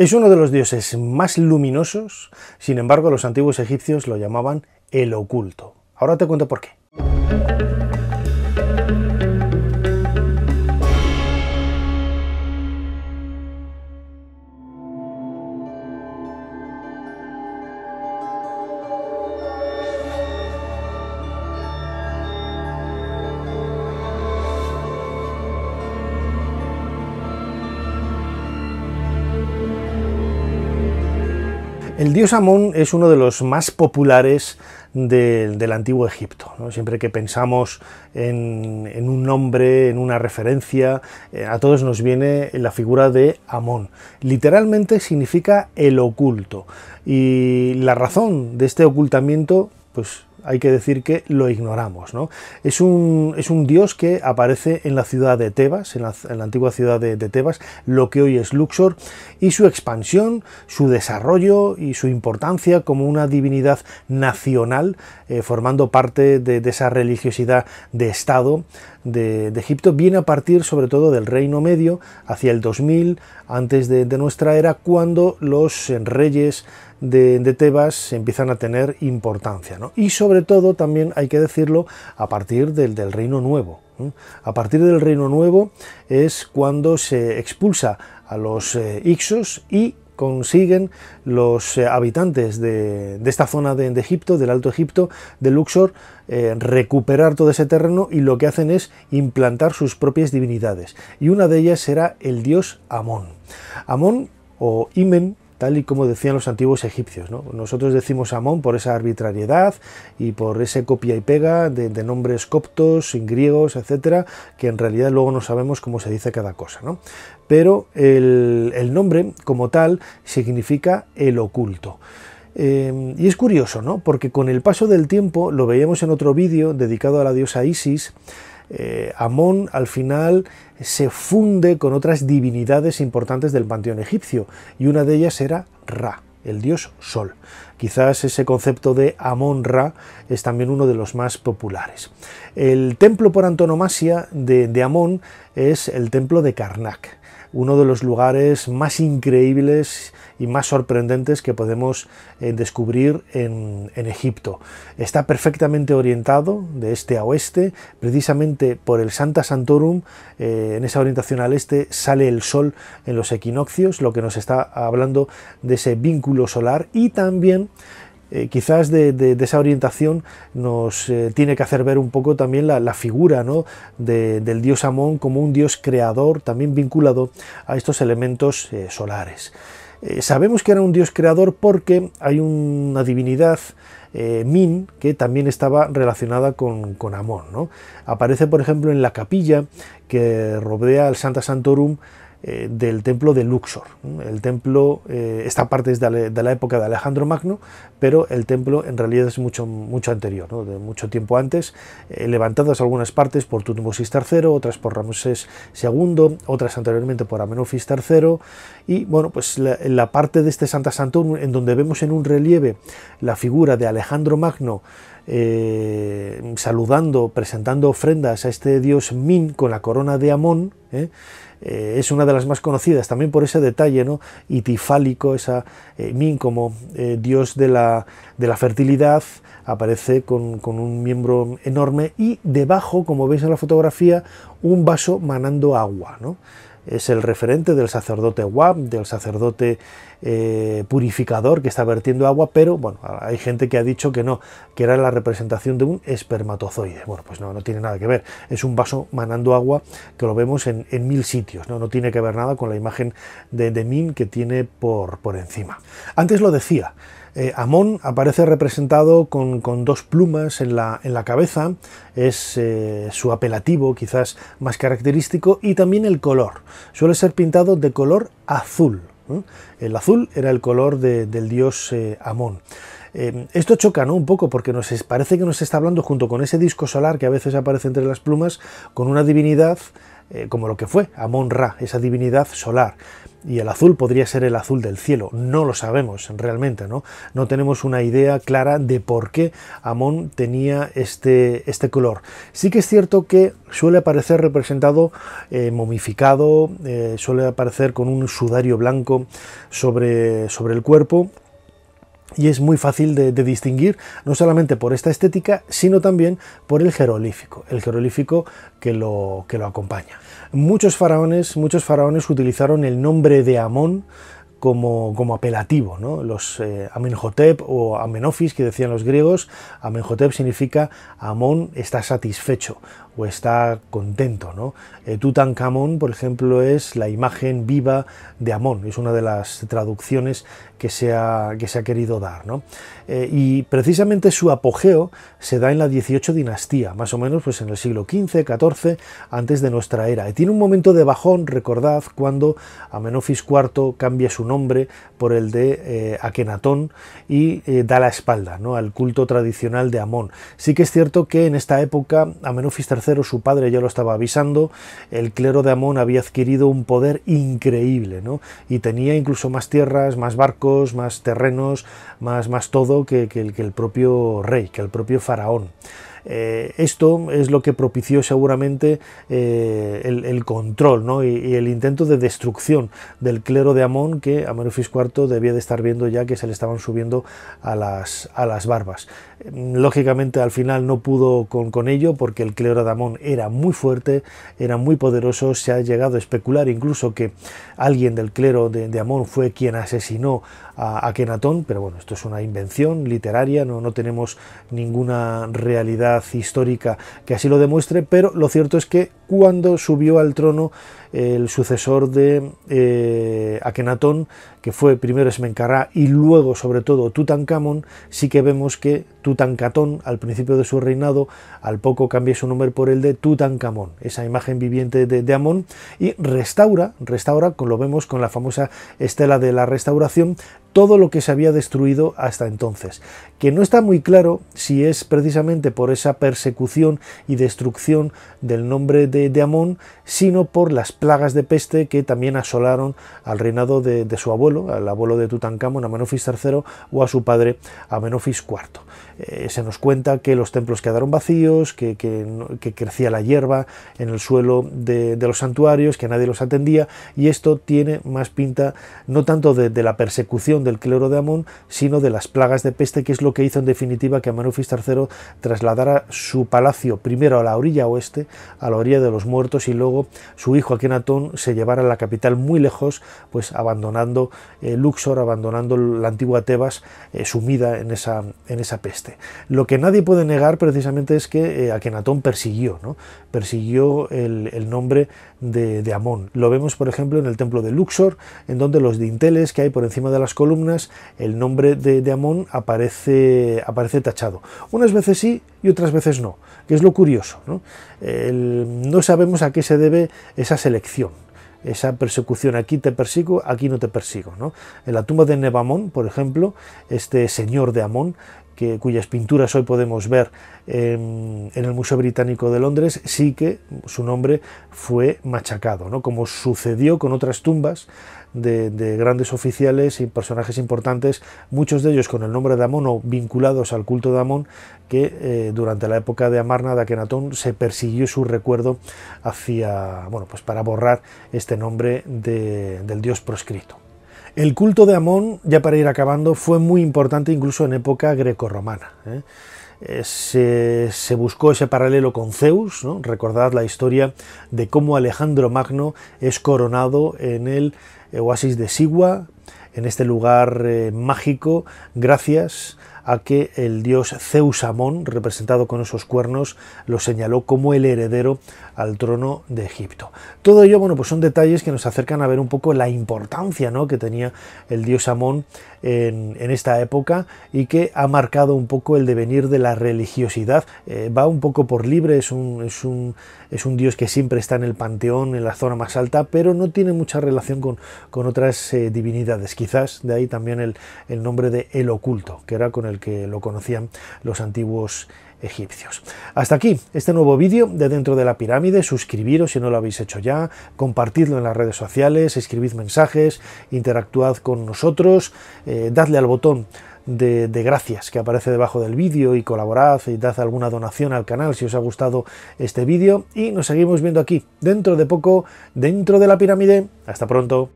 Es uno de los dioses más luminosos, sin embargo los antiguos egipcios lo llamaban el oculto. Ahora te cuento por qué. El dios Amón es uno de los más populares del antiguo Egipto. Siempre que pensamos en, un nombre, en una referencia, eh, a todos nos viene la figura de Amón. Literalmente significa el oculto. Y la razón de este ocultamiento, pues hay que decir que lo ignoramos. ¿no? Es, un, es un dios que aparece en la ciudad de Tebas, en la, antigua ciudad de, Tebas, lo que hoy es Luxor, y su expansión, su desarrollo y su importancia como una divinidad nacional, eh, formando parte de, esa religiosidad de Estado de, de, Egipto, viene a partir sobre todo del Reino Medio, hacia el 2000, antes de nuestra era, cuando los eh, reyes de, Tebas empiezan a tener importancia. Y sobre todo, también hay que decirlo, a partir del, del Reino Nuevo. A partir del Reino Nuevo es cuando se expulsa a los eh, Ixos y consiguen los eh, habitantes de, esta zona de, Egipto, del Alto Egipto, de Luxor, eh, recuperar todo ese terreno y lo que hacen es implantar sus propias divinidades. Y una de ellas será el dios Amón. Amón o Imen tal y como decían los antiguos egipcios. Nosotros decimos Amón por esa arbitrariedad y por ese copia y pega de, nombres coptos, griegos, etcétera, que en realidad luego no sabemos cómo se dice cada cosa. Pero el, nombre, como tal, significa el oculto. Em, y es curioso, ¿no? Porque con el paso del tiempo, lo veíamos en otro vídeo dedicado a la diosa Isis, eh, Amón al final se funde con otras divinidades importantes del panteón egipcio, y una de ellas era Ra, el dios Sol. Quizás ese concepto de Amón-Ra es también uno de los más populares. El templo por antonomasia de, de Amón es el templo de Karnak uno de los lugares más increíbles y más sorprendentes que podemos eh, descubrir en, Egipto. Está perfectamente orientado de este a oeste, precisamente por el Santa Santorum, eh, en esa orientación al este sale el sol en los equinoccios, lo que nos está hablando de ese vínculo solar y también eh, quizás de, esa orientación nos eh, tiene que hacer ver un poco también la, figura del dios Amón como un dios creador, también vinculado a estos elementos eh, solares. sabemos que era un dios creador porque hay una divinidad Min que también estaba relacionada con, con Amón. Aparece, por ejemplo, en la capilla que rodea al Santa Santorum eh, del templo de Luxor. El templo, eh, esta parte es de, la época de Alejandro Magno, pero el templo en realidad es mucho, mucho anterior, de mucho tiempo antes, eh, levantadas algunas partes por Tutmosis III, otras por Ramsés II, otras anteriormente por Amenofis III, y bueno, pues la, la parte de este Santa santón en donde vemos en un relieve la figura de Alejandro Magno, saludando, presentando ofrendas a este dios Min con la corona de Amón, eh, es una de las más conocidas también por ese detalle ¿no? itifálico, esa eh, Min como eh, dios de la, de la, fertilidad, aparece con, con, un miembro enorme y debajo, como veis en la fotografía, un vaso manando agua. ¿no? es el referente del sacerdote guap, del sacerdote eh, purificador que está vertiendo agua, pero bueno, hay gente que ha dicho que no, que era la representación de un espermatozoide. Bueno, pues no, no tiene nada que ver. Es un vaso manando agua que lo vemos en, mil sitios, ¿no? no tiene que ver nada con la imagen de, de Min que tiene por, por encima. Antes lo decía, eh, Amón aparece representado con, dos plumas en la, cabeza, es eh, su apelativo quizás más característico, y también el color. Suele ser pintado de color azul. El azul era el color del dios eh, Amón. esto choca un poco porque nos parece que nos está hablando junto con ese disco solar que a veces aparece entre las plumas con una divinidad eh, como lo que fue Amon Ra, esa divinidad solar. Y el azul podría ser el azul del cielo, no lo sabemos realmente, ¿no? No tenemos una idea clara de por qué Amon tenía este, este color. Sí que es cierto que suele aparecer representado eh, momificado, eh, suele aparecer con un sudario blanco sobre, sobre el cuerpo, y es muy fácil de, distinguir, no solamente por esta estética, sino también por el jerolífico, el jerolífico que lo, que lo acompaña. Muchos faraones, muchos faraones utilizaron el nombre de Amón como, apelativo, los eh, Amenhotep o Amenofis que decían los griegos, Amenhotep significa Amón está satisfecho o está contento. ¿no? Eh, Tutankamón, por ejemplo, es la imagen viva de Amón, es una de las traducciones que se ha, que se ha querido dar. Eh, y precisamente su apogeo se da en la 18 dinastía, más o menos pues, en el siglo XV, XIV, antes de nuestra era. Y tiene un momento de bajón, recordad, cuando Amenofis IV cambia su nombre por el de eh, Akenatón y eh, da la espalda ¿no? al culto tradicional de Amón. Sí que es cierto que en esta época Amenofis III, su padre ya lo estaba avisando, el clero de Amón había adquirido un poder increíble y tenía incluso más tierras, más barcos, más terrenos, más, más todo que el propio rey, que el propio faraón. Eh, esto es lo que propició seguramente eh, el, control ¿no? y, el intento de destrucción del clero de Amón que Amenofis IV debía de estar viendo ya que se le estaban subiendo a las, a las barbas. Mm, lógicamente al final no pudo con, con ello porque el clero de Amón era muy fuerte, era muy poderoso, se ha llegado a especular incluso que alguien del clero de, Amón fue quien asesinó a, a Kenatón, pero bueno, esto es una invención literaria, no, no tenemos ninguna realidad histórica que así lo demuestre, pero lo cierto es que cuando subió al trono el sucesor de eh, Akenatón, que fue primero Esmencará y luego, sobre todo, Tutankamón, sí que vemos que Tutankatón, al principio de su reinado, al poco cambia su nombre por el de Tutankamón, esa imagen viviente de, de Amón, y restaura, restaura, lo vemos con la famosa estela de la restauración, todo lo que se había destruido hasta entonces, que no está muy claro si es precisamente por esa persecución y destrucción del nombre de de, Amón, sino por las plagas de peste que también asolaron al reinado de, su abuelo, al abuelo de Tutankamón, Amenofis III, o a su padre, Amenofis IV. Eh, se nos cuenta que los templos quedaron vacíos, que, crecía la hierba en el suelo de, de, los santuarios, que nadie los atendía, y esto tiene más pinta no tanto de, la persecución del clero de Amón, sino de las plagas de peste, que es lo que hizo en definitiva que Amenofis III trasladara su palacio primero a la orilla oeste, a la orilla de los muertos y luego su hijo Akenatón se llevara a la capital muy lejos, pues abandonando eh, Luxor, abandonando la antigua Tebas eh, sumida en esa, en esa peste. Lo que nadie puede negar precisamente es que eh, Akenatón persiguió, ¿no? persiguió el, nombre de, Amón. Lo vemos, por ejemplo, en el templo de Luxor, en donde los dinteles que hay por encima de las columnas, el nombre de, Amón aparece, aparece tachado. Unas veces sí y otras veces no, que es lo curioso. ¿no? sabemos a qué se debe esa selección, esa persecución, aquí te persigo, aquí no te persigo. ¿no? En la tumba de Nebamón, por ejemplo, este señor de Amón cuyas pinturas hoy podemos ver en el Museo Británico de Londres, sí que su nombre fue machacado, ¿no? como sucedió con otras tumbas de, grandes oficiales y personajes importantes, muchos de ellos con el nombre de Amón o vinculados al culto de Amón, que eh, durante la época de Amarna de Akenatón se persiguió su recuerdo hacia, bueno, pues para borrar este nombre del dios proscrito. El culto de Amón, ya para ir acabando, fue muy importante incluso en época grecorromana. ¿eh? Eh, se, buscó ese paralelo con Zeus, recordad la historia de cómo Alejandro Magno es coronado en el oasis de Sigua, en este lugar eh, mágico, gracias a que el dios Zeus Amón, representado con esos cuernos, lo señaló como el heredero al trono de Egipto. Todo ello, bueno, pues son detalles que nos acercan a ver un poco la importancia ¿no? que tenía el dios Amón en, esta época y que ha marcado un poco el devenir de la religiosidad. Eh, va un poco por libre, es un, es, un, dios que siempre está en el panteón, en la zona más alta, pero no tiene mucha relación con, otras eh, divinidades. Quizás de ahí también el, el nombre de el oculto, que era con el el que lo conocían los antiguos egipcios. Hasta aquí este nuevo vídeo de Dentro de la Pirámide. Suscribiros si no lo habéis hecho ya, compartidlo en las redes sociales, escribid mensajes, interactuad con nosotros, eh, dadle al botón de, de, gracias que aparece debajo del vídeo y colaborad y dad alguna donación al canal si os ha gustado este vídeo y nos seguimos viendo aquí dentro de poco, dentro de la pirámide. Hasta pronto.